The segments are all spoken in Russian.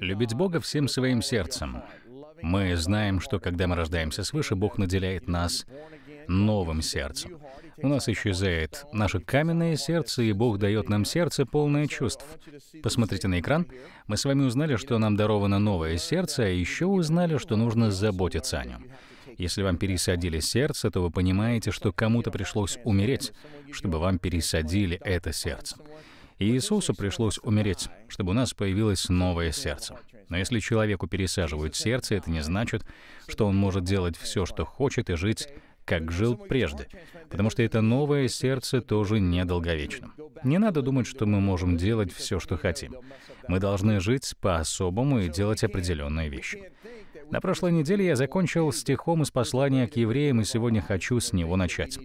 Любить Бога всем своим сердцем. Мы знаем, что когда мы рождаемся свыше, Бог наделяет нас новым сердцем. У нас исчезает наше каменное сердце, и Бог дает нам сердце, полное чувств. Посмотрите на экран. Мы с вами узнали, что нам даровано новое сердце, а еще узнали, что нужно заботиться о нем. Если вам пересадили сердце, то вы понимаете, что кому-то пришлось умереть, чтобы вам пересадили это сердце. Иисусу пришлось умереть, чтобы у нас появилось новое сердце. Но если человеку пересаживают сердце, это не значит, что он может делать все, что хочет, и жить как жил прежде, потому что это новое сердце тоже недолговечно. Не надо думать, что мы можем делать все, что хотим. Мы должны жить по-особому и делать определенные вещи. На прошлой неделе я закончил стихом из послания к евреям, и сегодня хочу с него начать.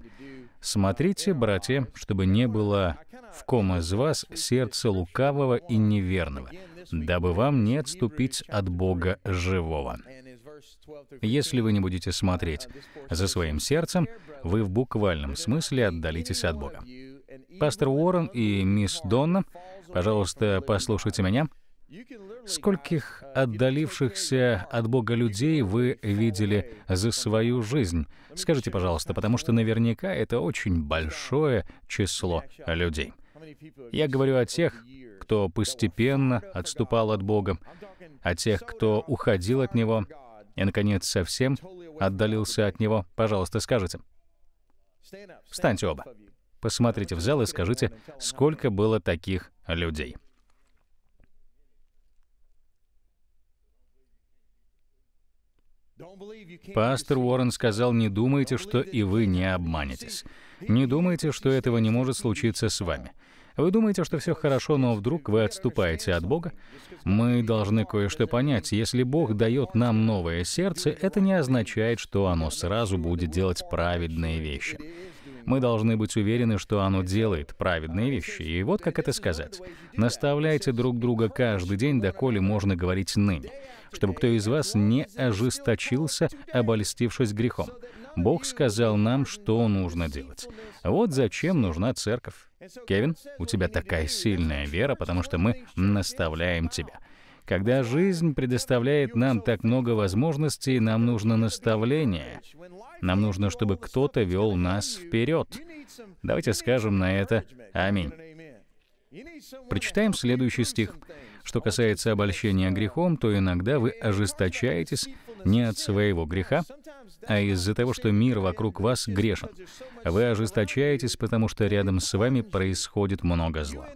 «Смотрите, братья, чтобы не было в ком из вас сердца лукавого и неверного, дабы вам не отступить от Бога живого». Если вы не будете смотреть за своим сердцем, вы в буквальном смысле отдалитесь от Бога. Пастор Уоррен и мисс Донна, пожалуйста, послушайте меня. Скольких отдалившихся от Бога людей вы видели за свою жизнь? Скажите, пожалуйста, потому что наверняка это очень большое число людей. Я говорю о тех, кто постепенно отступал от Бога, о тех, кто уходил от Него и, наконец, совсем отдалился от Него. Пожалуйста, скажите. Встаньте оба. Посмотрите в зал и скажите, сколько было таких людей. Пастор Уоррен сказал, не думайте, что и вы не обманетесь. Не думайте, что этого не может случиться с вами. Вы думаете, что все хорошо, но вдруг вы отступаете от Бога? Мы должны кое-что понять. Если Бог дает нам новое сердце, это не означает, что оно сразу будет делать праведные вещи. Мы должны быть уверены, что оно делает праведные вещи. И вот как это сказать. Наставляйте друг друга каждый день, доколе можно говорить ныне, чтобы кто из вас не ожесточился, обольстившись грехом. Бог сказал нам, что нужно делать. Вот зачем нужна церковь. Кевин, у тебя такая сильная вера, потому что мы наставляем тебя. Когда жизнь предоставляет нам так много возможностей, нам нужно наставление. Нам нужно, чтобы кто-то вел нас вперед. Давайте скажем на это «Аминь». Прочитаем следующий стих. Что касается обольщения грехом, то иногда вы ожесточаетесь не от своего греха, а из-за того, что мир вокруг вас грешен. Вы ожесточаетесь, потому что рядом с вами происходит много зла.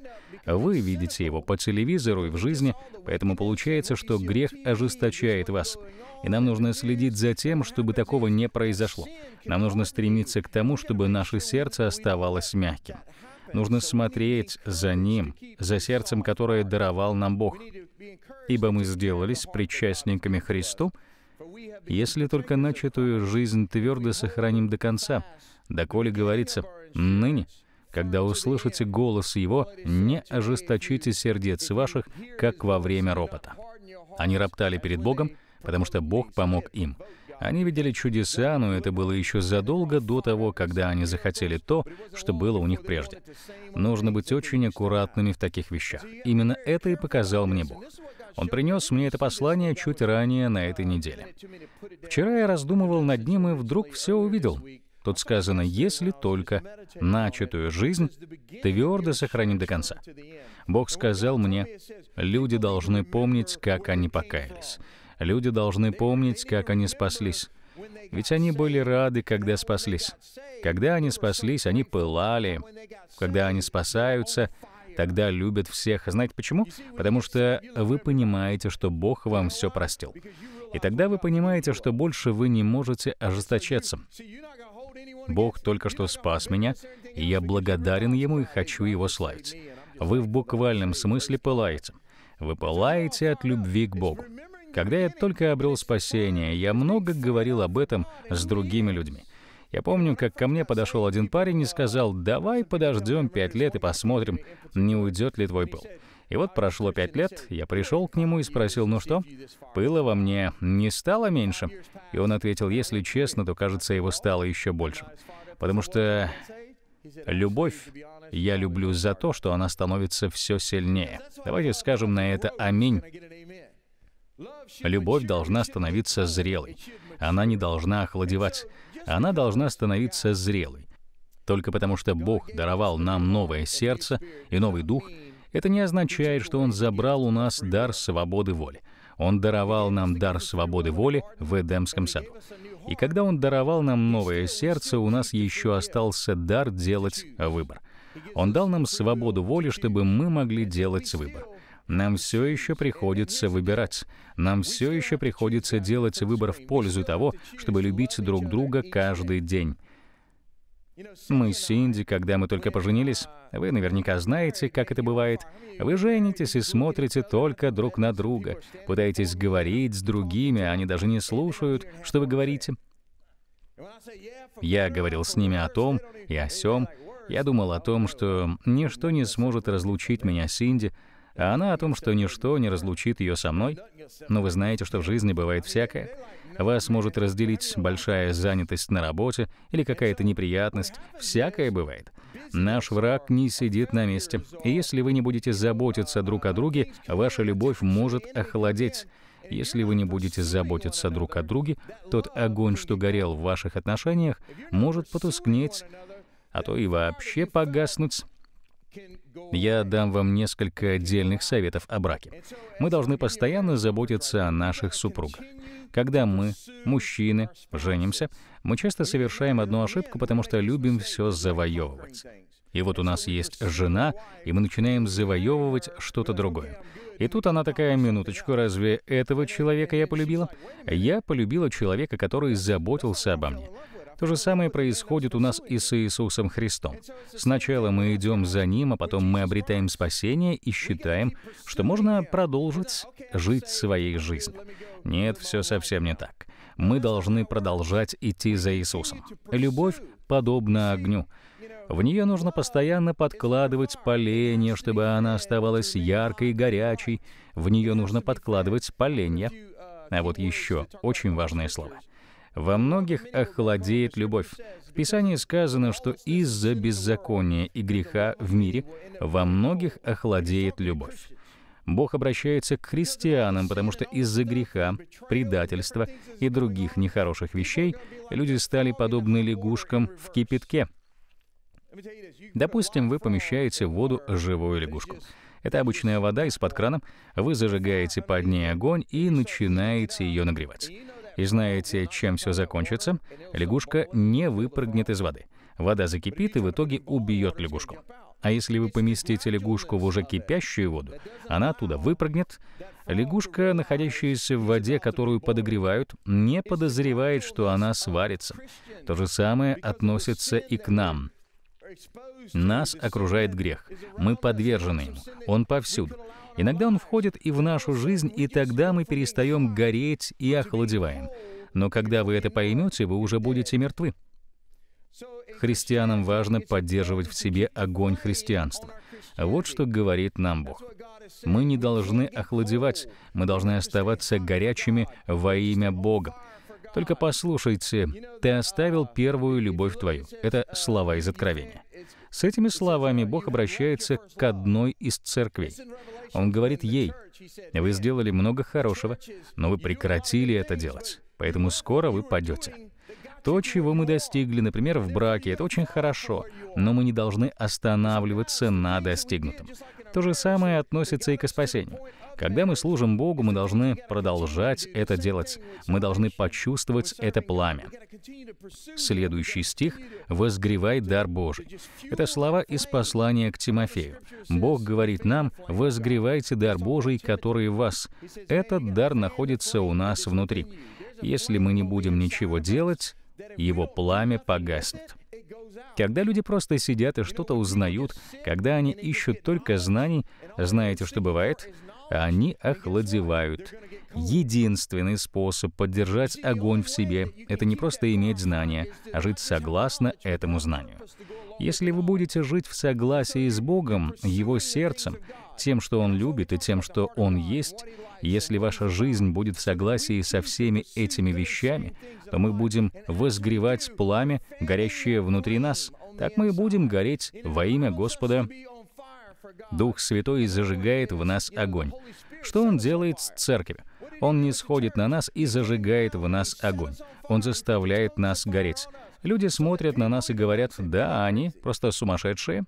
Вы видите его по телевизору и в жизни, поэтому получается, что грех ожесточает вас. И нам нужно следить за тем, чтобы такого не произошло. Нам нужно стремиться к тому, чтобы наше сердце оставалось мягким. Нужно смотреть за Ним, за сердцем, которое даровал нам Бог. Ибо мы сделались причастниками Христу, если только начатую жизнь твердо сохраним до конца, доколе говорится, ныне когда услышите голос его, не ожесточите сердец ваших, как во время ропота. Они роптали перед Богом, потому что Бог помог им. Они видели чудеса, но это было еще задолго до того, когда они захотели то, что было у них прежде. Нужно быть очень аккуратными в таких вещах. Именно это и показал мне Бог. Он принес мне это послание чуть ранее на этой неделе. Вчера я раздумывал над ним и вдруг все увидел. Тут сказано, если только начатую жизнь твердо сохраним до конца. Бог сказал мне, люди должны помнить, как они покаялись. Люди должны помнить, как они спаслись. Ведь они были рады, когда спаслись. Когда они спаслись, они пылали. Когда они спасаются, тогда любят всех. Знаете почему? Потому что вы понимаете, что Бог вам все простил. И тогда вы понимаете, что больше вы не можете ожесточаться. Бог только что спас меня, и я благодарен Ему и хочу Его славить. Вы в буквальном смысле пылаете. Вы пылаете от любви к Богу. Когда я только обрел спасение, я много говорил об этом с другими людьми. Я помню, как ко мне подошел один парень и сказал, «Давай подождем пять лет и посмотрим, не уйдет ли твой пыл». И вот прошло пять лет, я пришел к нему и спросил, ну что, пыла во мне не стало меньше? И он ответил, если честно, то, кажется, его стало еще больше. Потому что любовь я люблю за то, что она становится все сильнее. Давайте скажем на это «Аминь». Любовь должна становиться зрелой. Она не должна охладевать. Она должна становиться зрелой. Только потому, что Бог даровал нам новое сердце и новый дух — это не означает, что Он забрал у нас дар свободы воли. Он даровал нам дар свободы воли в Эдемском саду. И когда Он даровал нам новое сердце, у нас еще остался дар делать выбор. Он дал нам свободу воли, чтобы мы могли делать выбор. Нам все еще приходится выбирать. Нам все еще приходится делать выбор в пользу того, чтобы любить друг друга каждый день. Мы с Синди, когда мы только поженились, вы наверняка знаете, как это бывает. Вы женитесь и смотрите только друг на друга, пытаетесь говорить с другими, а они даже не слушают, что вы говорите. Я говорил с ними о том и о сём, я думал о том, что ничто не сможет разлучить меня с Синди, а она о том, что ничто не разлучит ее со мной. Но вы знаете, что в жизни бывает всякое. Вас может разделить большая занятость на работе или какая-то неприятность. Всякое бывает. Наш враг не сидит на месте. И если вы не будете заботиться друг о друге, ваша любовь может охладеть. Если вы не будете заботиться друг о друге, тот огонь, что горел в ваших отношениях, может потускнеть, а то и вообще погаснуть. Я дам вам несколько отдельных советов о браке. Мы должны постоянно заботиться о наших супругах. Когда мы, мужчины, женимся, мы часто совершаем одну ошибку, потому что любим все завоевывать. И вот у нас есть жена, и мы начинаем завоевывать что-то другое. И тут она такая, минуточку, разве этого человека я полюбила? Я полюбила человека, который заботился обо мне. То же самое происходит у нас и с Иисусом Христом. Сначала мы идем за Ним, а потом мы обретаем спасение и считаем, что можно продолжить жить своей жизнью. Нет, все совсем не так. Мы должны продолжать идти за Иисусом. Любовь подобна огню. В нее нужно постоянно подкладывать поленья, чтобы она оставалась яркой и горячей. В нее нужно подкладывать поленья. А вот еще очень важное слово. Во многих охладеет любовь. В Писании сказано, что из-за беззакония и греха в мире во многих охладеет любовь. Бог обращается к христианам, потому что из-за греха, предательства и других нехороших вещей люди стали подобны лягушкам в кипятке. Допустим, вы помещаете в воду живую лягушку. Это обычная вода из-под крана. Вы зажигаете под ней огонь и начинаете ее нагревать и знаете, чем все закончится, лягушка не выпрыгнет из воды. Вода закипит и в итоге убьет лягушку. А если вы поместите лягушку в уже кипящую воду, она оттуда выпрыгнет. Лягушка, находящаяся в воде, которую подогревают, не подозревает, что она сварится. То же самое относится и к нам. Нас окружает грех. Мы подвержены ему. Он повсюду. Иногда он входит и в нашу жизнь, и тогда мы перестаем гореть и охладеваем. Но когда вы это поймете, вы уже будете мертвы. Христианам важно поддерживать в себе огонь христианства. Вот что говорит нам Бог. Мы не должны охладевать, мы должны оставаться горячими во имя Бога. Только послушайте, ты оставил первую любовь твою. Это слова из Откровения. С этими словами Бог обращается к одной из церквей. Он говорит ей, «Вы сделали много хорошего, но вы прекратили это делать, поэтому скоро вы падете». То, чего мы достигли, например, в браке, это очень хорошо, но мы не должны останавливаться на достигнутом. То же самое относится и к спасению. Когда мы служим Богу, мы должны продолжать это делать. Мы должны почувствовать это пламя. Следующий стих «Возгревай дар Божий». Это слова из послания к Тимофею. Бог говорит нам «Возгревайте дар Божий, который в вас». Этот дар находится у нас внутри. Если мы не будем ничего делать, его пламя погаснет. Когда люди просто сидят и что-то узнают, когда они ищут только знаний, знаете, что бывает? Они охладевают. Единственный способ поддержать огонь в себе — это не просто иметь знания, а жить согласно этому знанию. Если вы будете жить в согласии с Богом, Его сердцем, тем, что Он любит, и тем, что Он есть, если ваша жизнь будет в согласии со всеми этими вещами, то мы будем возгревать пламя, горящее внутри нас. Так мы и будем гореть во имя Господа. Дух Святой зажигает в нас огонь. Что Он делает с церковью? Он не сходит на нас и зажигает в нас огонь. Он заставляет нас гореть. Люди смотрят на нас и говорят, да, они просто сумасшедшие,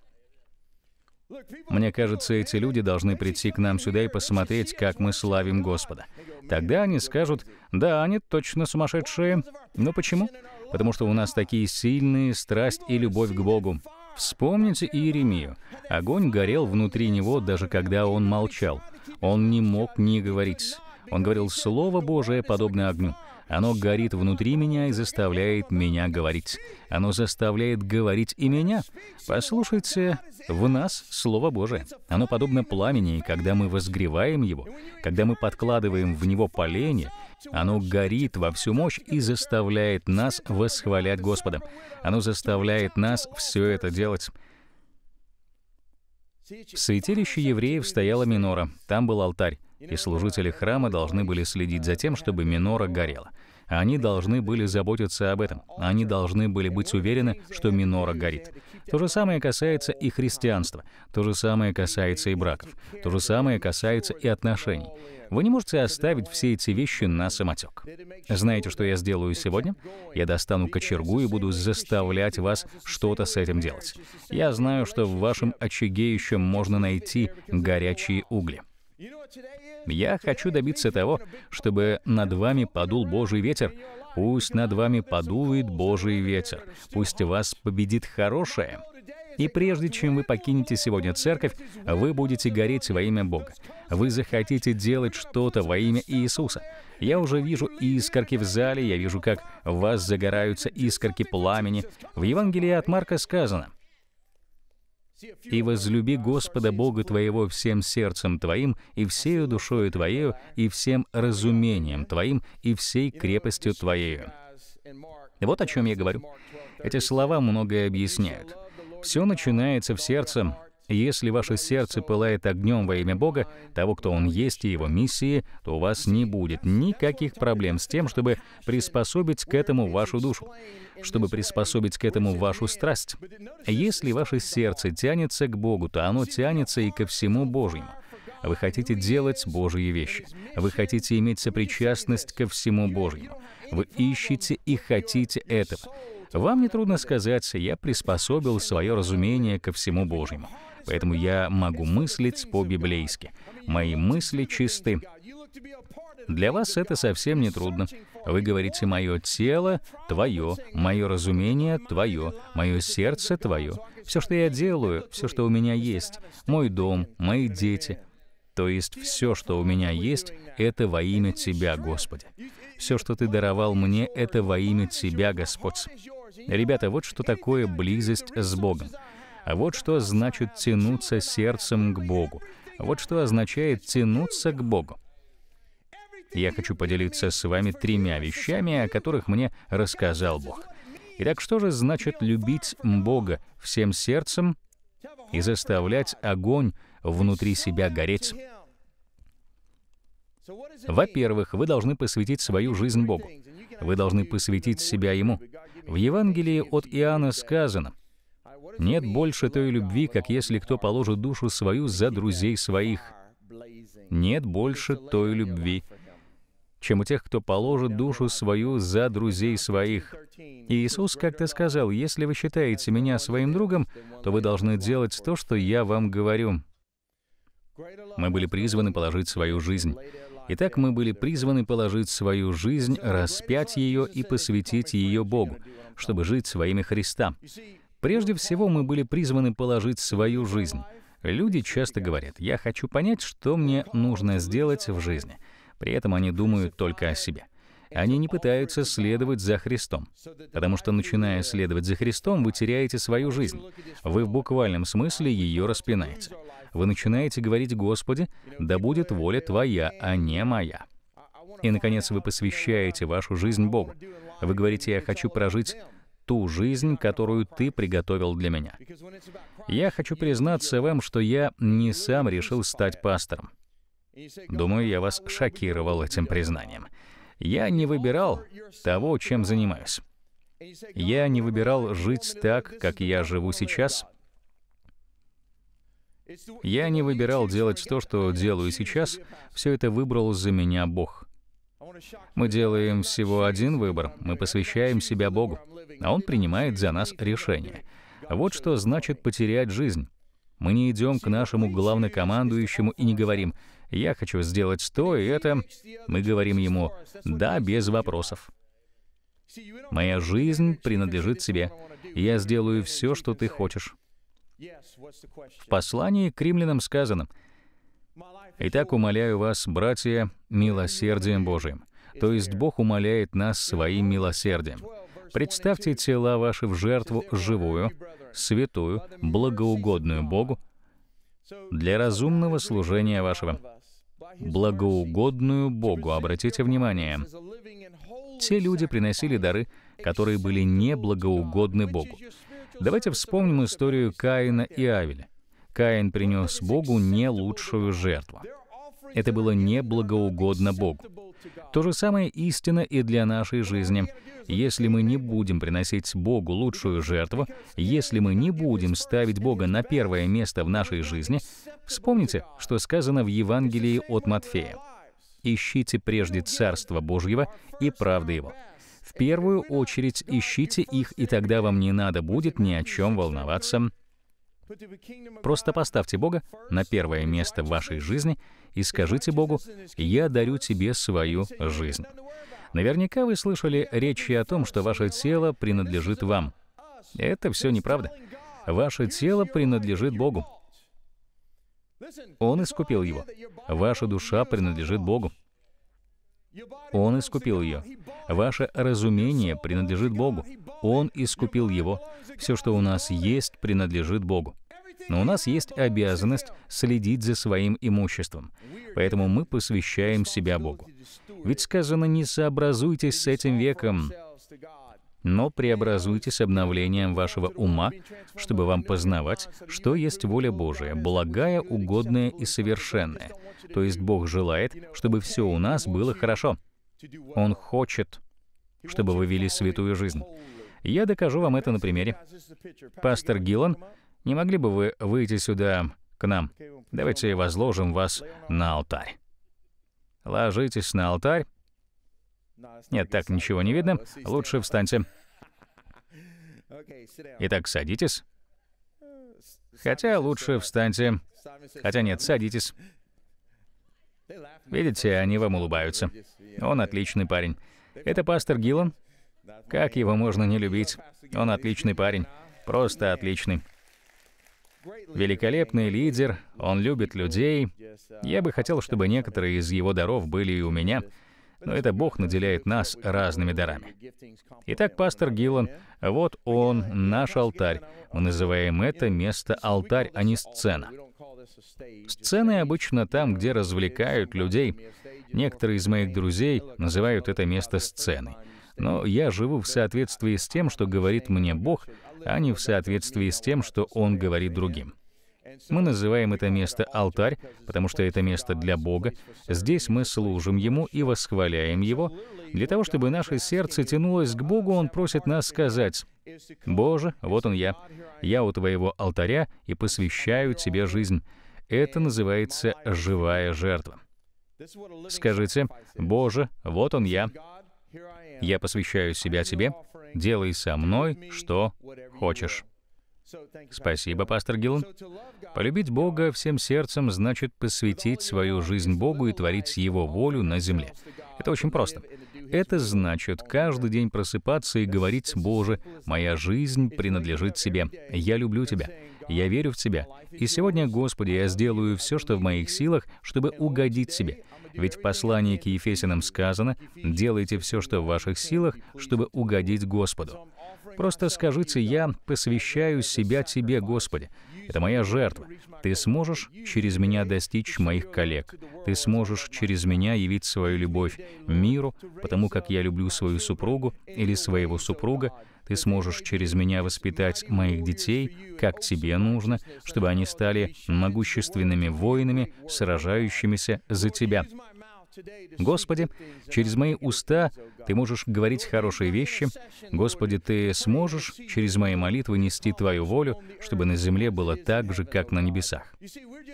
мне кажется, эти люди должны прийти к нам сюда и посмотреть, как мы славим Господа. Тогда они скажут, да, они точно сумасшедшие. Но почему? Потому что у нас такие сильные страсть и любовь к Богу. Вспомните Иеремию. Огонь горел внутри него, даже когда он молчал. Он не мог не говорить. Он говорил «Слово Божие подобно огню». Оно горит внутри меня и заставляет меня говорить. Оно заставляет говорить и меня. Послушайте, в нас Слово Божие. Оно подобно пламени, и когда мы возгреваем его, когда мы подкладываем в него поленье. оно горит во всю мощь и заставляет нас восхвалять Господа. Оно заставляет нас все это делать. В святилище евреев стояла минора, там был алтарь и служители храма должны были следить за тем, чтобы минора горела. Они должны были заботиться об этом. Они должны были быть уверены, что минора горит. То же самое касается и христианства. То же самое касается и браков. То же самое касается и отношений. Вы не можете оставить все эти вещи на самотек. Знаете, что я сделаю сегодня? Я достану кочергу и буду заставлять вас что-то с этим делать. Я знаю, что в вашем очаге еще можно найти горячие угли. Я хочу добиться того, чтобы над вами подул Божий ветер. Пусть над вами подует Божий ветер. Пусть вас победит хорошее. И прежде чем вы покинете сегодня церковь, вы будете гореть во имя Бога. Вы захотите делать что-то во имя Иисуса. Я уже вижу искорки в зале, я вижу, как в вас загораются искорки пламени. В Евангелии от Марка сказано, и возлюби Господа Бога твоего всем сердцем твоим, и всею душою твоею, и всем разумением твоим, и всей крепостью твоею». Вот о чем я говорю. Эти слова многое объясняют. Все начинается в сердце, если ваше сердце пылает огнем во имя Бога, того, кто Он есть и Его миссии, то у вас не будет никаких проблем с тем, чтобы приспособить к этому вашу душу, чтобы приспособить к этому вашу страсть. Если ваше сердце тянется к Богу, то оно тянется и ко всему Божьему. Вы хотите делать Божьи вещи. Вы хотите иметь сопричастность ко всему Божьему. Вы ищете и хотите этого. Вам нетрудно сказать, я приспособил свое разумение ко всему Божьему. Поэтому я могу мыслить по-библейски. Мои мысли чисты. Для вас это совсем не трудно. Вы говорите «мое тело — твое», «мое разумение — твое», «мое сердце — твое». Все, что я делаю, все, что у меня есть, мой дом, мои дети, то есть все, что у меня есть, это во имя Тебя, Господи. Все, что Ты даровал мне, это во имя Тебя, Господь. Ребята, вот что такое близость с Богом. А вот что значит тянуться сердцем к Богу. Вот что означает тянуться к Богу. Я хочу поделиться с вами тремя вещами, о которых мне рассказал Бог. Итак, что же значит любить Бога всем сердцем и заставлять огонь внутри себя гореть? Во-первых, вы должны посвятить свою жизнь Богу. Вы должны посвятить себя Ему. В Евангелии от Иоанна сказано — нет больше той любви, как если кто положит душу свою за друзей своих. Нет больше той любви, чем у тех, кто положит душу свою за друзей своих. И Иисус как-то сказал, «Если вы считаете Меня своим другом, то вы должны делать то, что Я вам говорю». Мы были призваны положить свою жизнь. Итак, мы были призваны положить свою жизнь, распять ее и посвятить ее Богу, чтобы жить своими Христа. Прежде всего, мы были призваны положить свою жизнь. Люди часто говорят, я хочу понять, что мне нужно сделать в жизни. При этом они думают только о себе. Они не пытаются следовать за Христом. Потому что, начиная следовать за Христом, вы теряете свою жизнь. Вы в буквальном смысле ее распинаете. Вы начинаете говорить «Господи, да будет воля Твоя, а не моя». И, наконец, вы посвящаете вашу жизнь Богу. Вы говорите «Я хочу прожить ту жизнь, которую ты приготовил для меня. Я хочу признаться вам, что я не сам решил стать пастором. Думаю, я вас шокировал этим признанием. Я не выбирал того, чем занимаюсь. Я не выбирал жить так, как я живу сейчас. Я не выбирал делать то, что делаю сейчас. Все это выбрал за меня Бог. Мы делаем всего один выбор, мы посвящаем себя Богу, а Он принимает за нас решение. Вот что значит потерять жизнь. Мы не идем к нашему главнокомандующему и не говорим «я хочу сделать то и это». Мы говорим ему «да, без вопросов». Моя жизнь принадлежит тебе. Я сделаю все, что ты хочешь. В послании к римлянам сказано — Итак, умоляю вас, братья, милосердием Божиим. То есть Бог умоляет нас своим милосердием. Представьте тела ваши в жертву живую, святую, благоугодную Богу, для разумного служения вашего. Благоугодную Богу, обратите внимание. Те люди приносили дары, которые были неблагоугодны Богу. Давайте вспомним историю Каина и Авеля. Каин принес Богу не лучшую жертву. Это было не благоугодно Богу. То же самое истина и для нашей жизни. Если мы не будем приносить Богу лучшую жертву, если мы не будем ставить Бога на первое место в нашей жизни, вспомните, что сказано в Евангелии от Матфея. «Ищите прежде Царство Божьего и правды Его». В первую очередь ищите их, и тогда вам не надо будет ни о чем волноваться Просто поставьте Бога на первое место в вашей жизни и скажите Богу, «Я дарю тебе свою жизнь». Наверняка вы слышали речи о том, что ваше тело принадлежит вам. Это все неправда. Ваше тело принадлежит Богу. Он искупил его. Ваша душа принадлежит Богу. Он искупил ее. Ваше разумение принадлежит Богу. Он искупил его. Все, что у нас есть, принадлежит Богу. Но у нас есть обязанность следить за своим имуществом. Поэтому мы посвящаем себя Богу. Ведь сказано, не сообразуйтесь с этим веком, но преобразуйтесь обновлением вашего ума, чтобы вам познавать, что есть воля Божия, благая, угодная и совершенная. То есть Бог желает, чтобы все у нас было хорошо. Он хочет, чтобы вы вели святую жизнь. Я докажу вам это на примере. Пастор Гиллан, не могли бы вы выйти сюда к нам? Давайте возложим вас на алтарь. Ложитесь на алтарь. Нет, так ничего не видно. Лучше встаньте. Итак, садитесь. Хотя лучше встаньте. Хотя нет, садитесь. Видите, они вам улыбаются. Он отличный парень. Это пастор Гиллан. Как его можно не любить? Он отличный парень. Просто отличный. Великолепный лидер, он любит людей. Я бы хотел, чтобы некоторые из его даров были и у меня, но это Бог наделяет нас разными дарами. Итак, пастор Гиллан, вот он, наш алтарь. Мы называем это место алтарь, а не сцена. Сцены обычно там, где развлекают людей. Некоторые из моих друзей называют это место сценой. Но я живу в соответствии с тем, что говорит мне Бог, а не в соответствии с тем, что Он говорит другим. Мы называем это место алтарь, потому что это место для Бога. Здесь мы служим Ему и восхваляем Его. Для того, чтобы наше сердце тянулось к Богу, Он просит нас сказать, «Боже, вот он я. Я у Твоего алтаря и посвящаю Тебе жизнь». Это называется «живая жертва». Скажите, «Боже, вот он я. Я посвящаю себя тебе. Делай со мной, что хочешь. Спасибо, пастор Гиллан. Полюбить Бога всем сердцем значит посвятить свою жизнь Богу и творить Его волю на земле. Это очень просто. Это значит каждый день просыпаться и говорить, «Боже, моя жизнь принадлежит Тебе. Я люблю Тебя. Я верю в Тебя. И сегодня, Господи, я сделаю все, что в моих силах, чтобы угодить Тебе. Ведь в послании к Ефесиным сказано «делайте все, что в ваших силах, чтобы угодить Господу». Просто скажите «Я посвящаю себя Тебе, Господи, это моя жертва. Ты сможешь через меня достичь моих коллег. Ты сможешь через меня явить свою любовь миру, потому как я люблю свою супругу или своего супруга. Ты сможешь через меня воспитать моих детей, как тебе нужно, чтобы они стали могущественными воинами, сражающимися за тебя. Господи, через мои уста Ты можешь говорить хорошие вещи. Господи, Ты сможешь через мои молитвы нести Твою волю, чтобы на земле было так же, как на небесах.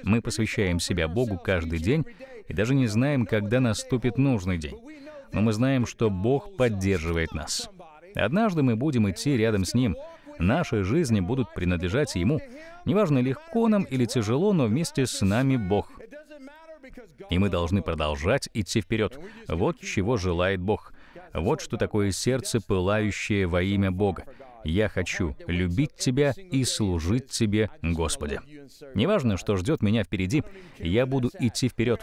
Мы посвящаем себя Богу каждый день и даже не знаем, когда наступит нужный день. Но мы знаем, что Бог поддерживает нас. Однажды мы будем идти рядом с Ним, Наши жизни будут принадлежать Ему. Неважно, легко нам или тяжело, но вместе с нами Бог. И мы должны продолжать идти вперед. Вот чего желает Бог. Вот что такое сердце, пылающее во имя Бога. Я хочу любить Тебя и служить Тебе, Господи. Неважно, что ждет меня впереди, я буду идти вперед.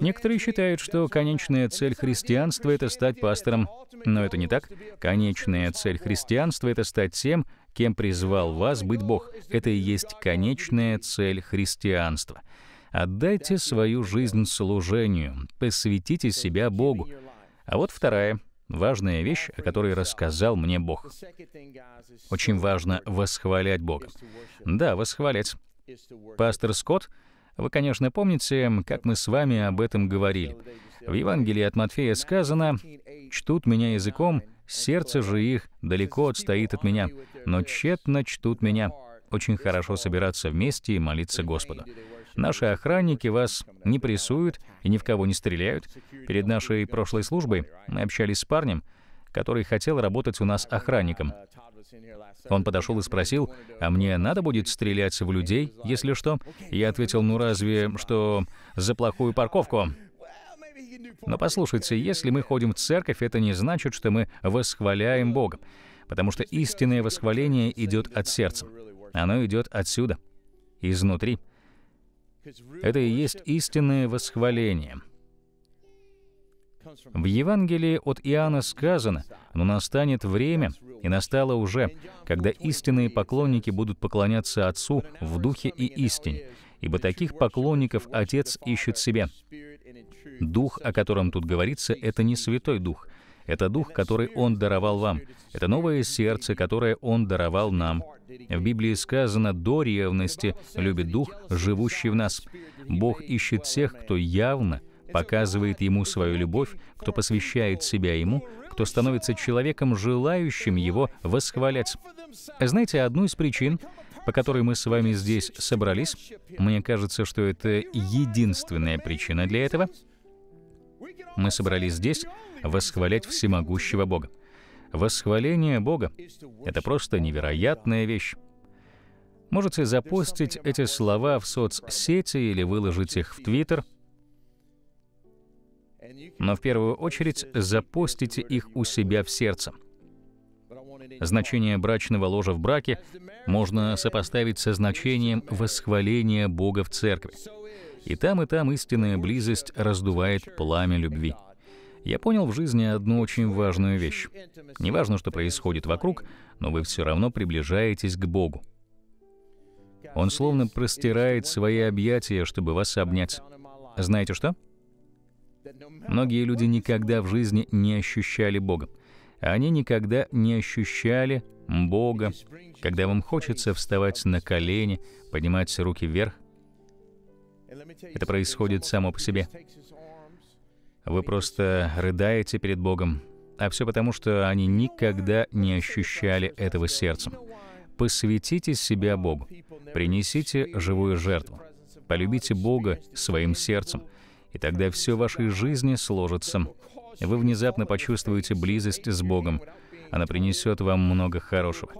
Некоторые считают, что конечная цель христианства — это стать пастором. Но это не так. Конечная цель христианства — это стать тем, кем призвал вас быть Бог. Это и есть конечная цель христианства. Отдайте свою жизнь служению, посвятите себя Богу. А вот вторая важная вещь, о которой рассказал мне Бог. Очень важно восхвалять Бога. Да, восхвалять. Пастор Скотт, вы, конечно, помните, как мы с вами об этом говорили. В Евангелии от Матфея сказано «Чтут меня языком, сердце же их далеко отстоит от меня, но тщетно чтут меня». Очень хорошо собираться вместе и молиться Господу. Наши охранники вас не прессуют и ни в кого не стреляют. Перед нашей прошлой службой мы общались с парнем, который хотел работать у нас охранником. Он подошел и спросил, а мне надо будет стрелять в людей, если что? Я ответил, ну разве что за плохую парковку. Но послушайте, если мы ходим в церковь, это не значит, что мы восхваляем Бога, потому что истинное восхваление идет от сердца. Оно идет отсюда, изнутри. Это и есть истинное восхваление. В Евангелии от Иоанна сказано, «Но настанет время, и настало уже, когда истинные поклонники будут поклоняться Отцу в духе и истине, ибо таких поклонников Отец ищет себе». Дух, о котором тут говорится, это не Святой Дух — это дух, который Он даровал вам. Это новое сердце, которое Он даровал нам. В Библии сказано, до ревности любит дух, живущий в нас. Бог ищет тех, кто явно показывает Ему свою любовь, кто посвящает себя Ему, кто становится человеком, желающим Его восхвалять. Знаете, одну из причин, по которой мы с вами здесь собрались, мне кажется, что это единственная причина для этого — мы собрались здесь восхвалять всемогущего Бога. Восхваление Бога — это просто невероятная вещь. Можете запостить эти слова в соцсети или выложить их в Твиттер, но в первую очередь запостите их у себя в сердце. Значение брачного ложа в браке можно сопоставить со значением восхваления Бога в церкви. И там, и там истинная близость раздувает пламя любви. Я понял в жизни одну очень важную вещь. Не важно, что происходит вокруг, но вы все равно приближаетесь к Богу. Он словно простирает свои объятия, чтобы вас обнять. Знаете что? Многие люди никогда в жизни не ощущали Бога. Они никогда не ощущали Бога. Когда вам хочется вставать на колени, поднимать руки вверх, это происходит само по себе. Вы просто рыдаете перед Богом, а все потому, что они никогда не ощущали этого сердцем. Посвятите себя Богу, принесите живую жертву, полюбите Бога своим сердцем, и тогда все в вашей жизни сложится. Вы внезапно почувствуете близость с Богом. Она принесет вам много хорошего.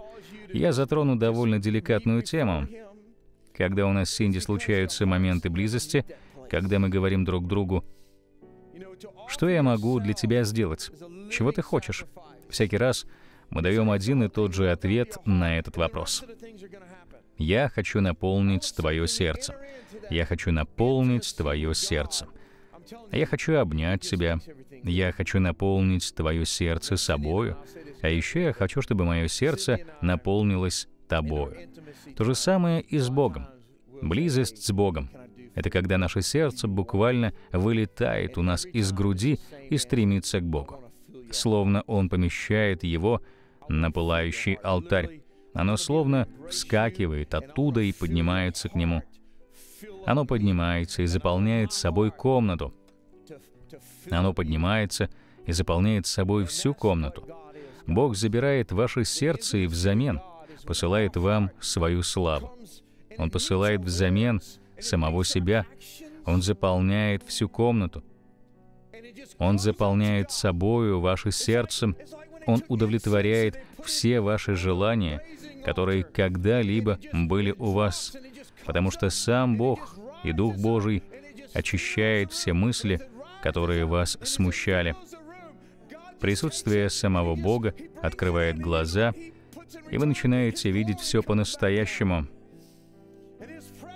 Я затрону довольно деликатную тему, когда у нас с Синди случаются моменты близости, когда мы говорим друг другу, «Что я могу для тебя сделать? Чего ты хочешь?» Всякий раз мы даем один и тот же ответ на этот вопрос. «Я хочу наполнить твое сердце. Я хочу наполнить твое сердце. Я хочу обнять тебя. Я хочу наполнить твое сердце собою. А еще я хочу, чтобы мое сердце наполнилось Тобою. То же самое и с Богом. Близость с Богом — это когда наше сердце буквально вылетает у нас из груди и стремится к Богу. Словно Он помещает его на пылающий алтарь. Оно словно вскакивает оттуда и поднимается к нему. Оно поднимается и заполняет собой комнату. Оно поднимается и заполняет собой всю комнату. Бог забирает ваше сердце и взамен — посылает вам свою славу. Он посылает взамен самого себя. Он заполняет всю комнату. Он заполняет собою ваше сердце. Он удовлетворяет все ваши желания, которые когда-либо были у вас, потому что сам Бог и Дух Божий очищает все мысли, которые вас смущали. Присутствие самого Бога открывает глаза — и вы начинаете видеть все по-настоящему.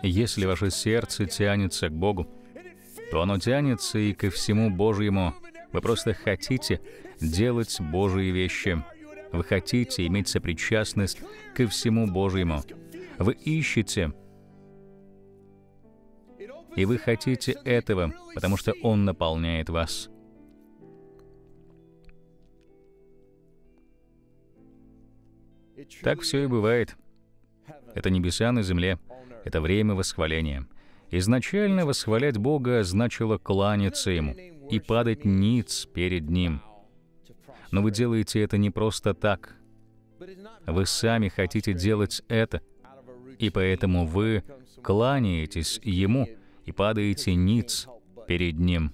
Если ваше сердце тянется к Богу, то оно тянется и ко всему Божьему. Вы просто хотите делать Божьи вещи. Вы хотите иметь сопричастность ко всему Божьему. Вы ищете, и вы хотите этого, потому что Он наполняет вас. Так все и бывает. Это небеса на земле. Это время восхваления. Изначально восхвалять Бога значило кланяться Ему и падать ниц перед Ним. Но вы делаете это не просто так. Вы сами хотите делать это, и поэтому вы кланяетесь Ему и падаете ниц перед Ним.